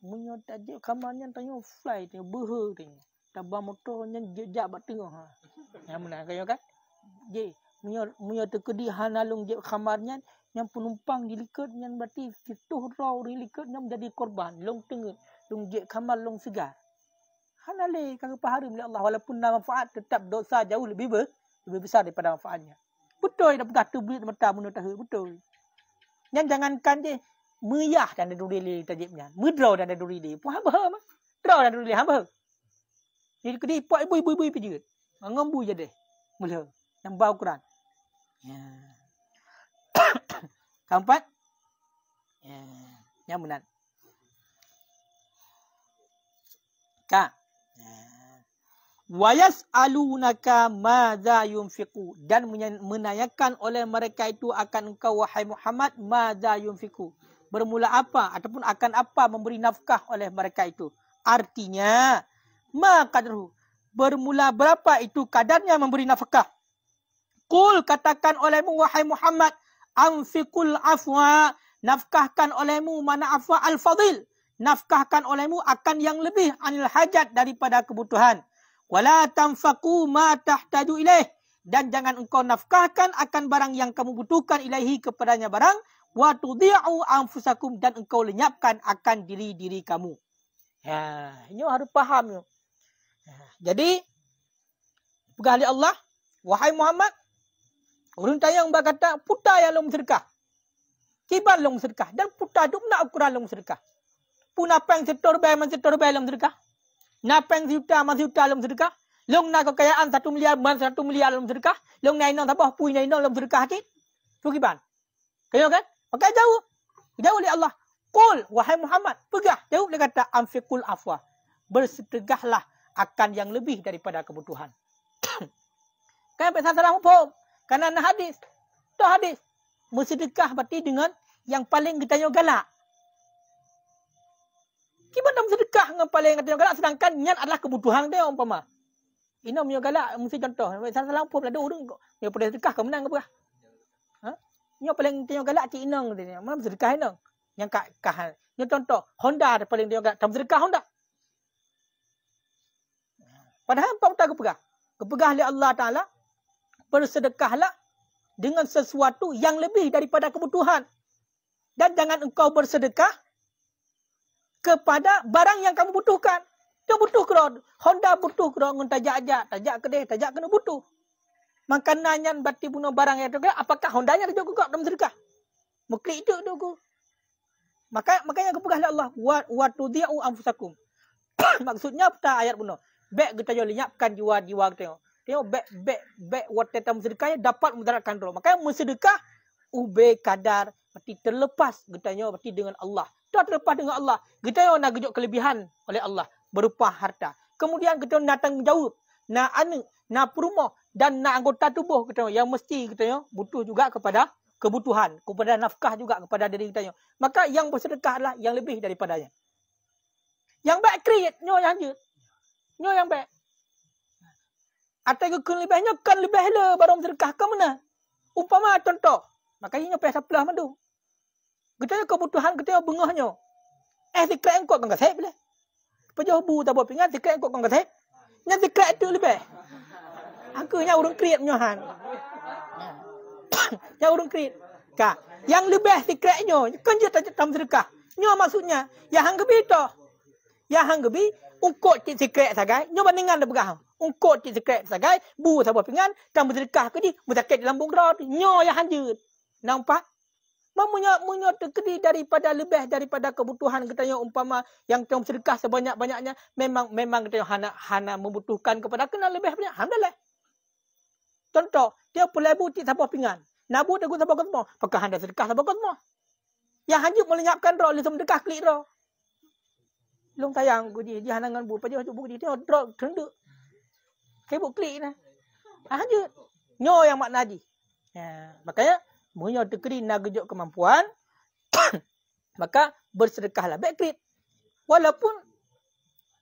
Munyo tadi kamarnya tanya fly tanya behe tanya. Tabah motornya jejak bak tengah ha. Yang mana kayo kan? Ye, munyo munyo teke di hanalung je kamarnya yang penumpang dilikut yang berarti fituh raw dilikut yang menjadi korban long tengah long jek kamar long segar. Hanale kalau pahara milik Allah walaupun nama manfaat tetap dosa jauh lebih ber, lebih besar daripada manfaatnya. Betul dia berkata bulit mata bunuh tahu betul. Jangan jangankan je meyah dan duri le tajibnya. Mudra dan duri le. Puah apa ha? Draw dan duri le hamba. Jadi kedi puak ibu-ibu ibu pi jerit. Mengembu je deh. Mula nambah Quran. Ya. Keempat. Ya. Yang benar. Tak wa alunaka madza yunfiqu dan menanyakan oleh mereka itu akan engkau wahai Muhammad madza yunfiqu bermula apa ataupun akan apa memberi nafkah oleh mereka itu artinya maka bermula berapa itu kadarnya memberi nafkah kul katakan olehmu wahai Muhammad amfikul afwa nafkahkan olehmu mana afwa al fadil nafkahkan olehmu akan yang lebih anil hajat daripada kebutuhan wala tanfaqu ma tahtaju ilaih dan jangan engkau nafkahkan akan barang yang kamu butuhkan ilahi kepadanya barang wa tudhi'u anfusakum dan engkau lenyapkan akan diri-diri kamu. Ha, ini harus faham yo. Ha, jadi pegali Allah, wahai Muhammad, urun tayang berkata puta yang lom sedekah. Kibar lom sedekah dan puta duk nak ukuran lom sedekah. Pun apa yang setor bayar, setor bayar lom Napeng juta mas juta lom sedekah. Long nak kekayaan satu miliar man satu miliar lom sedekah. Long nak inong tabah puy nak lom sedekah hati. Tukiban. Kenapa kan? Maka jauh. Jauh oleh Allah. Kul wahai Muhammad. Pegah. Jauh dia kata amfikul afwa. Bersedekahlah akan yang lebih daripada kebutuhan. kan apa sasaran hukum? Kerana hadis. Itu hadis. Bersedekah berarti dengan yang paling kita tanya galak fikir mana bersedekah dengan kepala yang kadang-kadang sedangkan niat adalah kebutuhan dia umpama. Ini punya galak mesti contoh. Salah lampu pula dorong kok. Dia boleh sedekah ke menang ke apa? Ha? Ini paling tengok galak cik inong tadi. Mana bersedekah inong? Yang kat kahal? Ini contoh Honda ada paling dia galak. Tak bersedekah Honda. Padahal empat utara kepegah. Kepegah oleh Allah Ta'ala. Bersedekahlah dengan sesuatu yang lebih daripada kebutuhan. Dan jangan engkau bersedekah kepada barang yang kamu butuhkan. Dia butuh kero. Honda butuh kero. Ngun tajak aja. Tajak kedai. Tajak kena butuh. Maka nanya berarti bunuh barang yang terkena. Apakah Honda nya terjuk kok dalam sedekah? Muklik itu tu aku. Maka makanya aku pegahlah Allah. Wat watu dia'u amfusakum. Maksudnya apa ayat bunuh? Bek kita jual lenyapkan jiwa jiwa kita. Tengok bek bek bek wat tetam sedekah dapat mudaratkan roh. Makanya yang sedekah ube kadar berarti terlepas getanya berarti dengan Allah. Tak terlepas dengan Allah. Kita yang nak gejok kelebihan oleh Allah berupa harta. Kemudian kita nak tanggungjawab, nak anak, nak perumah dan nak anggota tubuh kita yang mesti kita yang butuh juga kepada kebutuhan, kepada nafkah juga kepada diri kita. Maka yang bersedekahlah yang lebih daripadanya. Yang baik kredit, nyo yang je. Nyo yang baik. Atau yang kun lebihnya, kan lebih le lah barang sedekah ke mana? Umpama contoh. Maka ini nyo pesa pelah mandu. Ketanya kebutuhan, ketanya bengahnya. Eh, sikrat yang kuat kan kasih boleh. Pajah bu tak apa pingat, sikrat yang kuat kan kasih. Ini sikrat itu lebih. Aku yang urung kriat menyohan. yang urung kriat. Ka. Yang lebih sikratnya, kan je tak tam sedekah. Ini maksudnya, yang hanggebi itu. Yang hanggebi, ungkot cik sikrat sagai. Ini bandingan dia pegang. Ungkot cik sikrat sagai, bu tak apa pingat, tam sedekah ke di, musakit dalam bungkrat. Ini yang hanggebi. Nampak? Memunyot, munyot kedi daripada lebih daripada kebutuhan kita yang umpama yang kita sedekah sebanyak-banyaknya memang memang kita yang hana hana membutuhkan kepada kena lebih banyak alhamdulillah contoh dia pula butik siapa pingan nabu dia guna bagus semua pakah anda sedekah siapa kotmo yang hanjuk melenyapkan roh lu sedekah klik roh long sayang gudi dia hanangan bu pajak hanjuk gudi dia drop tunduk kebuk klik nah hanjuk nyo yang makna di ya makanya mempunyai degree nagajuk kemampuan, maka bersedekahlah. Backgrid. Walaupun,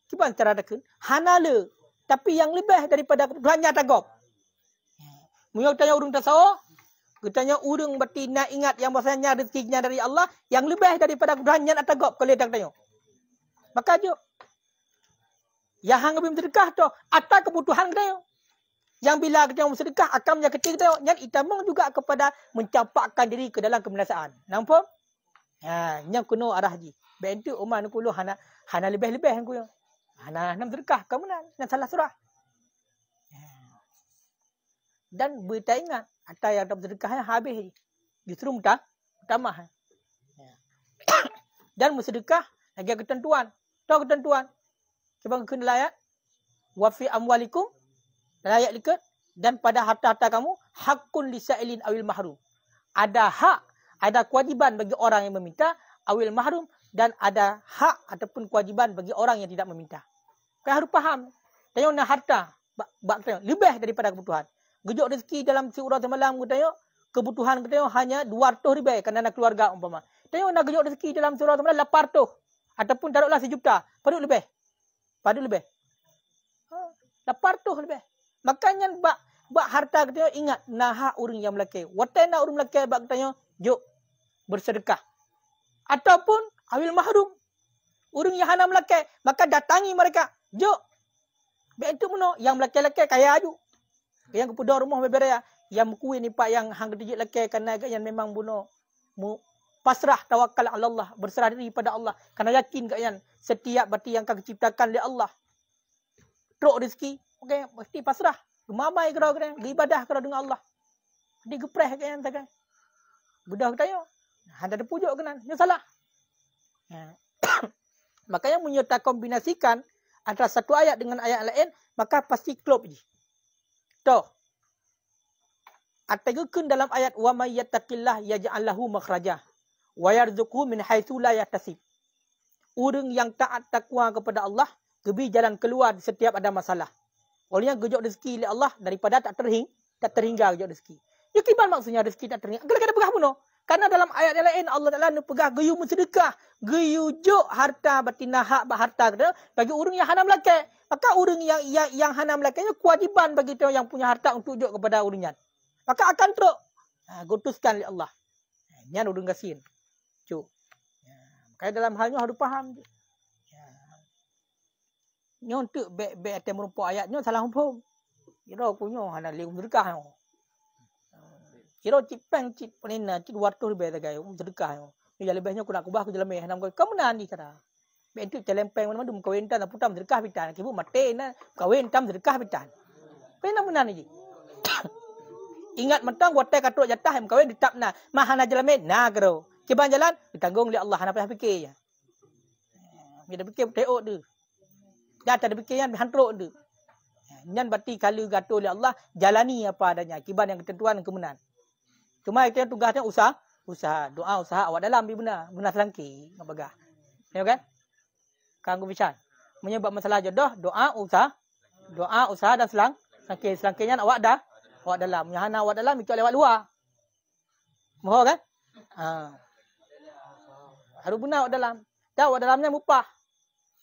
kita antara dekat, ke, hanala, tapi yang lebih daripada belanja tagok. Mereka tanya urung tasawuf, kita tanya urung berarti nak ingat yang bahasanya rezekinya dari Allah, yang lebih daripada belanja tagok, kalau dia tanya. Maka dia, yang hang bim sedekah tu, atas kebutuhan kita tanya yang bila kita bersedekah akan menyakiti kita yang itamong juga kepada mencapakkan diri ke dalam kebinasaan nampak ha yang kuno arah haji bentu umar nak kuluh hana hana lebih-lebih hang kuyo hana nam sedekah kamu nak yang salah surah ha. dan berita ingat atau yang tak bersedekah habis justru muta tamah ha. dan bersedekah lagi ketentuan tahu ketentuan sebab kena layak wa fi dalam ayat ke dan pada harta-harta kamu hakun lisailin awil mahrum ada hak ada kewajiban bagi orang yang meminta awil mahrum dan ada hak ataupun kewajiban bagi orang yang tidak meminta kau harus faham tanya nak harta bak tanya lebih daripada kebutuhan gejok rezeki dalam si urat semalam kau tanya kebutuhan kau tanya hanya 200 ribu kerana anak keluarga umpama tanya nak gejok rezeki dalam surat semalam 800 ataupun taruhlah sejuta perlu lebih perlu lebih 800 ha, lebih Makanya bak bak harta katanya ingat naha urung yang melaka. Wata nak orang melaka bak katanya jok bersedekah. Ataupun awil mahrum urung yang hana melaka maka datangi mereka jok bentuk mana yang melaka-laka kaya aju. Yang kepada rumah beberaya yang kuih ni pak yang hang kedijik laka kerana yang memang bunuh mu pasrah tawakal Allah berserah diri pada Allah kerana yakin gak yang setiap batu yang kau ciptakan oleh Allah teruk rezeki Okey, mesti pasrah. Gemamai kerana kena. Ibadah kerana dengan Allah. Dia geprah kan. ke yang takkan. Budah ke tanya. ada dia pujuk kena. Dia salah. Ha. Makanya menyertai kombinasikan antara satu ayat dengan ayat lain, maka pasti klop je. Tuh. Atagukun dalam ayat, Wa man yattaqillah yaja'allahu makhrajah. Wa yarzuku min haithula yatasib. Orang yang taat takwa kepada Allah, kebi jalan keluar setiap ada masalah. Olehnya gejok rezeki oleh Allah daripada tak terhing, tak terhingga gejok rezeki. Yukiban maksudnya rezeki tak terhingga. Kalau kena pegah pun. Karena dalam ayat yang lain Allah Taala pegah geyu mensedekah, geyu jok harta batina hak harta kata bagi orang yang hanam lakai. Maka orang yang yang, yang hanam lakainya kewajiban bagi dia yang punya harta untuk jok kepada orangnya. Maka akan teruk. Ha, gotuskan oleh Allah. Ini ha, orang kasihan. Cuk. Ya, dalam halnya harus faham. Cuk nyong tu be be atem rupo ayat nyong salah hukum. Kira ku hana lek berkah nyong. Ha, kira cip pang cip penina cip waktu be um, da gayo berkah nyong. Ni jale be nyong ku kubah ku jale meh nam ko kemenan ni kada. Be tu jalan pang mana dum kawin ta putam berkah bitan ke bu mate na kawin tam berkah bitan. Pe nam menan ni. Ingat mentang watai katuk jatah yang kawin ditap na mahana jale meh na kero. Kebanjalan ditanggung oleh Allah hana pe fikir ya. Eh, Mereka fikir teok dia. Dah tak ada fikir yang hantruk tu. Eh, yang berarti kalau gatuh oleh Allah, jalani apa adanya. Akibat yang ketentuan dan kemenan. Cuma itu yang tugasnya usaha. Usaha. Doa usaha awak dalam. Biar benar. Benar selangkir. Nampak? bagah. Tengok kan? Kang Gubishan. Menyebab masalah jodoh. Doa usaha. Doa usaha dan selang. Selangkir. Selangkirnya awak dah. Awak dalam. Menyahana awak dalam. Ikut lewat luar. Mohon kan? Ha. Harus benar awak dalam. Dah awak dalamnya mupah.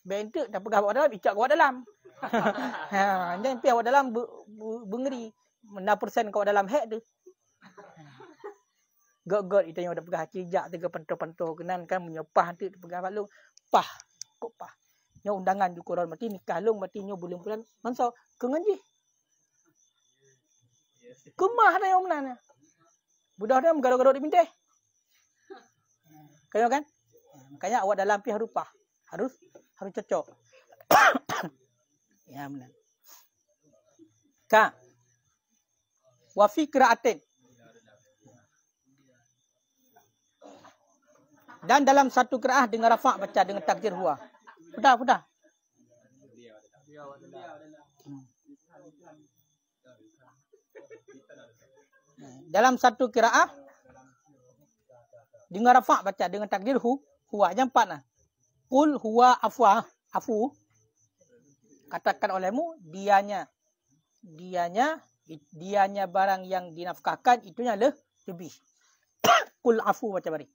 Bentuk tak pegang awak dalam, icat awak dalam. ha, jangan pergi awak dalam, bengeri. Mena persen kau dalam head tu. Got-got itu yang ada pegang cijak tu ke pentuh-pentuh kenan kan menyepah tu pegang balung. Pah. Kok pah. Nyo undangan di orang mati nikah lung mati nyo bulan-bulan. Mansa ke ngaji. Kemah dah yang mana? Budak dah menggaruk-garuk dipindah. Kayak kan? Kayak awak dalam pihak rupa. Harus harus cocok. ya benar. Ka. Wa fi qira'atin. Dan dalam satu qira'ah dengan rafa' baca dengan takdir huwa. Sudah, sudah. Dalam satu kiraah dengan rafa' baca dengan takdir hu, huwa yang empat lah. Kul huwa afwa. Ah, afu. Katakan olehmu. Dianya. Dianya. Dianya barang yang dinafkahkan. Itunya le, lebih. Kul afu macam mana.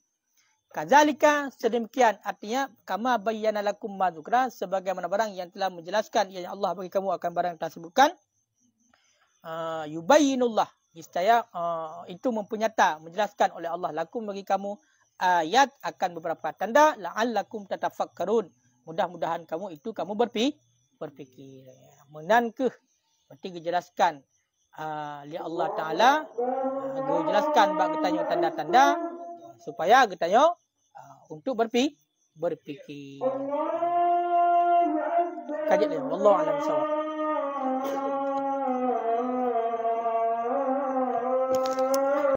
Kazalika sedemikian artinya kama bayyana lakum ma dzukra sebagaimana barang yang telah menjelaskan yang Allah bagi kamu akan barang yang telah sebutkan uh, yubayyinullah niscaya uh, itu mempunyata menjelaskan oleh Allah lakum bagi kamu ayat akan beberapa tanda la'allakum tatafakkarun mudah-mudahan kamu itu kamu berpi berfikir menankah penting dijelaskan ah, li Allah taala ah, dijelaskan bab bertanya tanda-tanda supaya kita yo ah, untuk berpi berfikir kajian wallahu a'lam bissawab